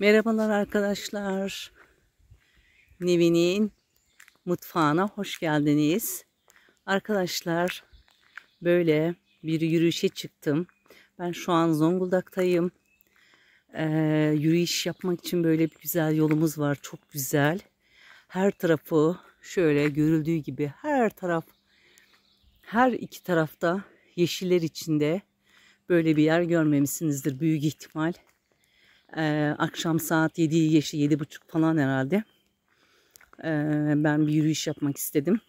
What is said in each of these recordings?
Merhabalar arkadaşlar. Nevin'in mutfağına hoş geldiniz. Arkadaşlar böyle bir yürüyüşe çıktım. Ben şu an Zonguldak'tayım. Ee, yürüyüş yapmak için böyle bir güzel yolumuz var. Çok güzel. Her tarafı şöyle görüldüğü gibi her taraf her iki tarafta yeşiller içinde böyle bir yer görmemişsinizdir büyük ihtimal. Ee, akşam saat yeşil geçti. buçuk falan herhalde. Ee, ben bir yürüyüş yapmak istedim.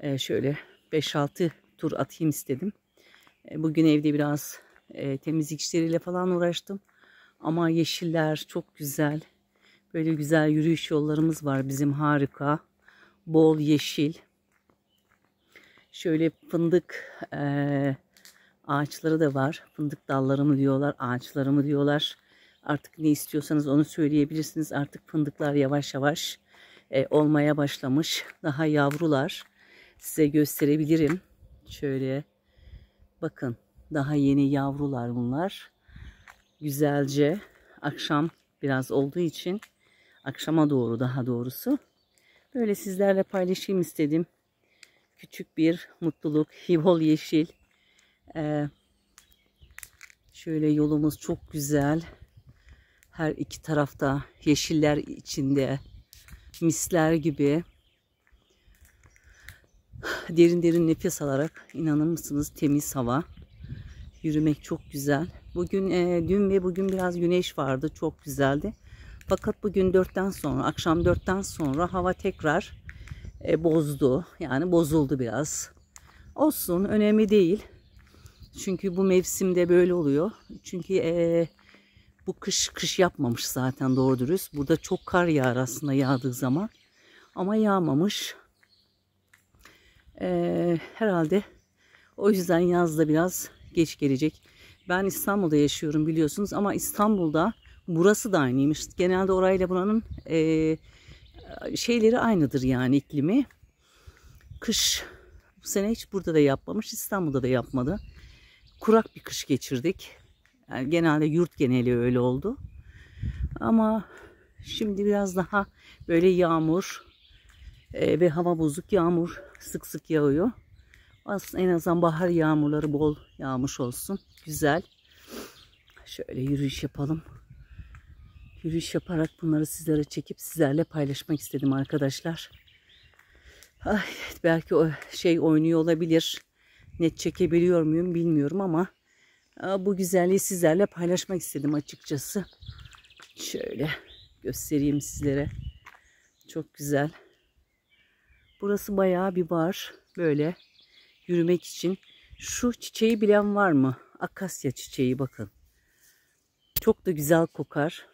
Ee, şöyle 5-6 tur atayım istedim. Ee, bugün evde biraz e, temizlik işleriyle falan uğraştım. Ama yeşiller çok güzel. Böyle güzel yürüyüş yollarımız var bizim harika. Bol yeşil. Şöyle fındık e, ağaçları da var. Fındık dallarımı diyorlar, ağaçlarımı diyorlar. Artık ne istiyorsanız onu söyleyebilirsiniz. Artık fındıklar yavaş yavaş e, olmaya başlamış. Daha yavrular. Size gösterebilirim. Şöyle bakın daha yeni yavrular bunlar. Güzelce akşam biraz olduğu için akşama doğru daha doğrusu böyle sizlerle paylaşayım istedim. Küçük bir mutluluk. Hibol yeşil. Ee, şöyle yolumuz çok güzel. Her iki tarafta yeşiller içinde misler gibi derin derin nefes alarak inanır mısınız temiz hava yürümek çok güzel. Bugün e, dün ve bugün biraz güneş vardı çok güzeldi. Fakat bugün dörtten sonra akşam dörtten sonra hava tekrar e, bozdu yani bozuldu biraz. Olsun önemli değil. Çünkü bu mevsimde böyle oluyor. Çünkü e, bu kış kış yapmamış zaten doğru dürüst. Burada çok kar yağar aslında yağdığı zaman. Ama yağmamış. Ee, herhalde o yüzden yaz da biraz geç gelecek. Ben İstanbul'da yaşıyorum biliyorsunuz ama İstanbul'da burası da aynıymış. Genelde orayla buranın e, şeyleri aynıdır yani iklimi. Kış bu sene hiç burada da yapmamış, İstanbul'da da yapmadı. Kurak bir kış geçirdik. Yani genelde yurt geneli öyle oldu. Ama şimdi biraz daha böyle yağmur e, ve hava bozuk yağmur sık sık yağıyor. Aslında en azından bahar yağmurları bol yağmış olsun. Güzel. Şöyle yürüyüş yapalım. Yürüyüş yaparak bunları sizlere çekip sizlerle paylaşmak istedim arkadaşlar. Ay, belki o şey oynuyor olabilir. Net çekebiliyor muyum bilmiyorum ama bu güzelliği sizlerle paylaşmak istedim açıkçası. Şöyle göstereyim sizlere. Çok güzel. Burası bayağı bir var. Böyle yürümek için. Şu çiçeği bilen var mı? Akasya çiçeği bakın. Çok da güzel kokar.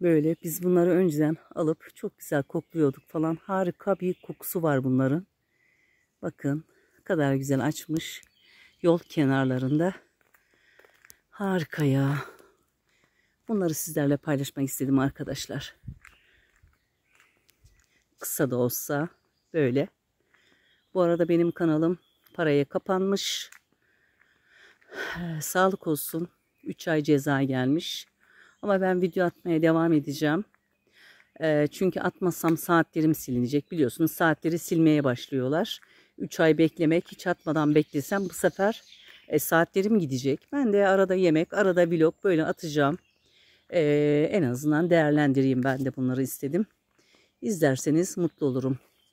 Böyle biz bunları önceden alıp çok güzel kokluyorduk falan. Harika bir kokusu var bunların. Bakın kadar güzel açmış yol kenarlarında. Harika ya. Bunları sizlerle paylaşmak istedim arkadaşlar. Kısa da olsa böyle. Bu arada benim kanalım paraya kapanmış. Sağlık olsun. 3 ay ceza gelmiş. Ama ben video atmaya devam edeceğim. Ee, çünkü atmasam saatlerim silinecek. Biliyorsunuz saatleri silmeye başlıyorlar. 3 ay beklemek hiç atmadan beklesem bu sefer e, saatlerim gidecek. Ben de arada yemek, arada vlog böyle atacağım. E, en azından değerlendireyim ben de bunları istedim. İzlerseniz mutlu olurum.